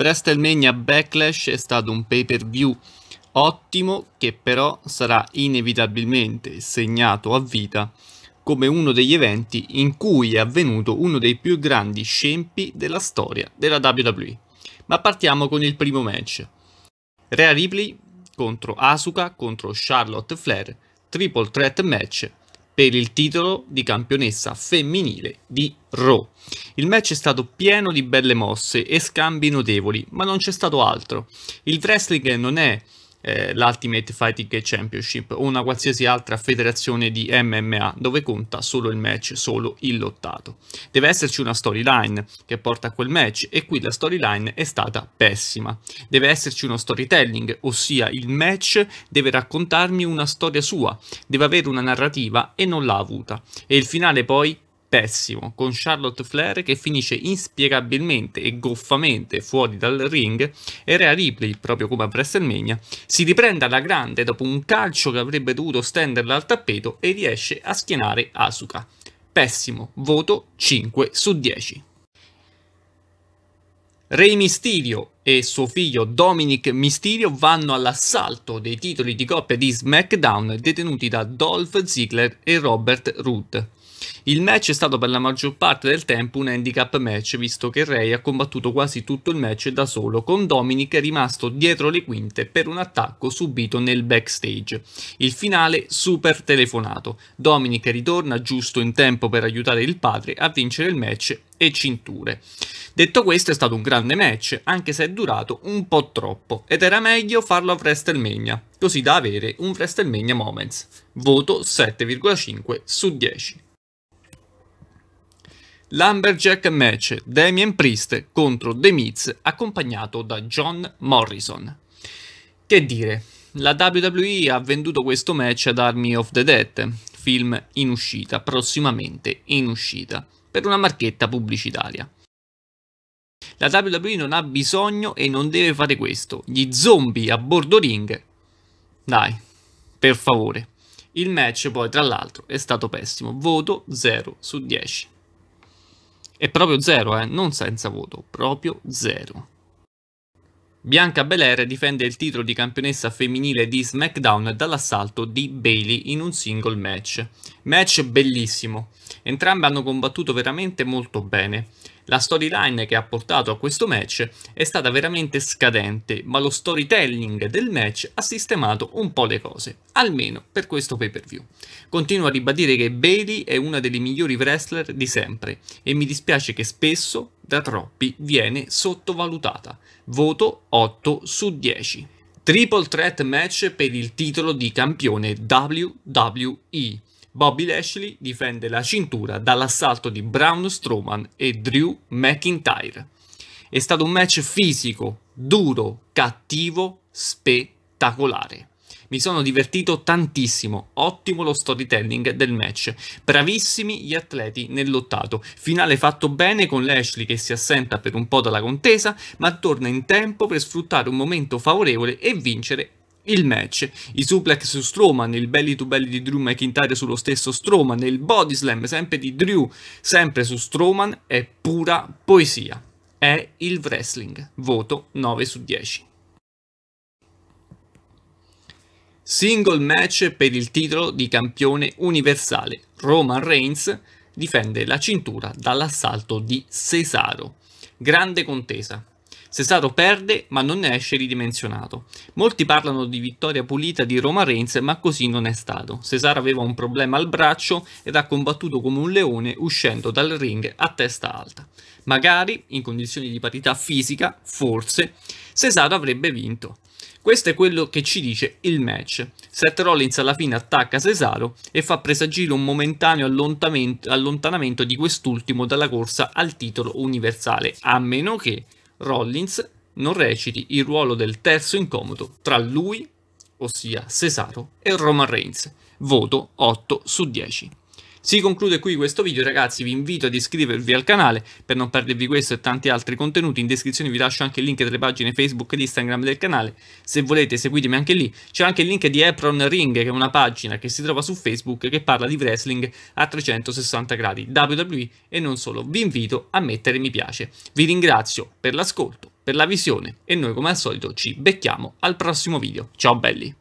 WrestleMania Backlash è stato un pay per view ottimo che però sarà inevitabilmente segnato a vita come uno degli eventi in cui è avvenuto uno dei più grandi scempi della storia della WWE. Ma partiamo con il primo match. Rhea Ripley contro Asuka contro Charlotte Flair, triple threat match per il titolo di campionessa femminile di Raw. Il match è stato pieno di belle mosse e scambi notevoli, ma non c'è stato altro. Il wrestling non è eh, l'Ultimate Fighting Championship o una qualsiasi altra federazione di MMA dove conta solo il match, solo il lottato. Deve esserci una storyline che porta a quel match e qui la storyline è stata pessima. Deve esserci uno storytelling, ossia il match deve raccontarmi una storia sua, deve avere una narrativa e non l'ha avuta. E il finale poi pessimo con Charlotte Flair che finisce inspiegabilmente e goffamente fuori dal ring e Rea Ripley, proprio come a WrestleMania, si riprende alla grande dopo un calcio che avrebbe dovuto stenderla al tappeto e riesce a schienare Asuka. Pessimo, voto 5 su 10. Rey Mysterio e suo figlio Dominic Mysterio vanno all'assalto dei titoli di coppia di SmackDown detenuti da Dolph Ziggler e Robert Root. Il match è stato per la maggior parte del tempo un handicap match, visto che Ray ha combattuto quasi tutto il match da solo, con Dominic rimasto dietro le quinte per un attacco subito nel backstage. Il finale super telefonato. Dominic ritorna giusto in tempo per aiutare il padre a vincere il match e cinture. Detto questo è stato un grande match, anche se è durato un po' troppo, ed era meglio farlo a WrestleMania, così da avere un WrestleMania Moments. Voto 7,5 su 10. Lumberjack Match Damien Priest contro The Miz accompagnato da John Morrison. Che dire, la WWE ha venduto questo match ad Army of the Dead, film in uscita, prossimamente in uscita, per una marchetta pubblicitaria. La WWE non ha bisogno e non deve fare questo. Gli zombie a bordo ring. Dai, per favore. Il match poi tra l'altro è stato pessimo, voto 0 su 10. E proprio zero, eh? non senza voto, proprio zero. Bianca Belair difende il titolo di campionessa femminile di SmackDown dall'assalto di Bailey in un single match. Match bellissimo. Entrambe hanno combattuto veramente molto bene. La storyline che ha portato a questo match è stata veramente scadente, ma lo storytelling del match ha sistemato un po' le cose, almeno per questo pay per view. Continuo a ribadire che Bailey è una delle migliori wrestler di sempre e mi dispiace che spesso, da troppi, viene sottovalutata. Voto 8 su 10. Triple threat match per il titolo di campione WWE. Bobby Lashley difende la cintura dall'assalto di Braun Strowman e Drew McIntyre. È stato un match fisico, duro, cattivo, spettacolare. Mi sono divertito tantissimo, ottimo lo storytelling del match, bravissimi gli atleti nell'ottato, finale fatto bene con Lashley che si assenta per un po' dalla contesa, ma torna in tempo per sfruttare un momento favorevole e vincere il match. I suplex su Strowman, il belly to belly di Drew McIntyre sullo stesso Strowman, il body slam sempre di Drew, sempre su Strowman, è pura poesia. È il wrestling. Voto 9 su 10. Single match per il titolo di campione universale. Roman Reigns difende la cintura dall'assalto di Cesaro. Grande contesa, Cesaro perde ma non ne esce ridimensionato. Molti parlano di vittoria pulita di Roma Reigns ma così non è stato. Cesaro aveva un problema al braccio ed ha combattuto come un leone uscendo dal ring a testa alta. Magari, in condizioni di parità fisica, forse, Cesaro avrebbe vinto. Questo è quello che ci dice il match. Seth Rollins alla fine attacca Cesaro e fa presagire un momentaneo allontanamento di quest'ultimo dalla corsa al titolo universale, a meno che Rollins non reciti il ruolo del terzo incomodo tra lui, ossia Cesaro, e Roman Reigns. Voto 8 su 10. Si conclude qui questo video ragazzi, vi invito ad iscrivervi al canale per non perdervi questo e tanti altri contenuti, in descrizione vi lascio anche il link delle pagine Facebook e Instagram del canale, se volete seguitemi anche lì, c'è anche il link di Epron Ring che è una pagina che si trova su Facebook che parla di wrestling a 360 gradi, WWE e non solo, vi invito a mettere mi piace, vi ringrazio per l'ascolto, per la visione e noi come al solito ci becchiamo al prossimo video, ciao belli!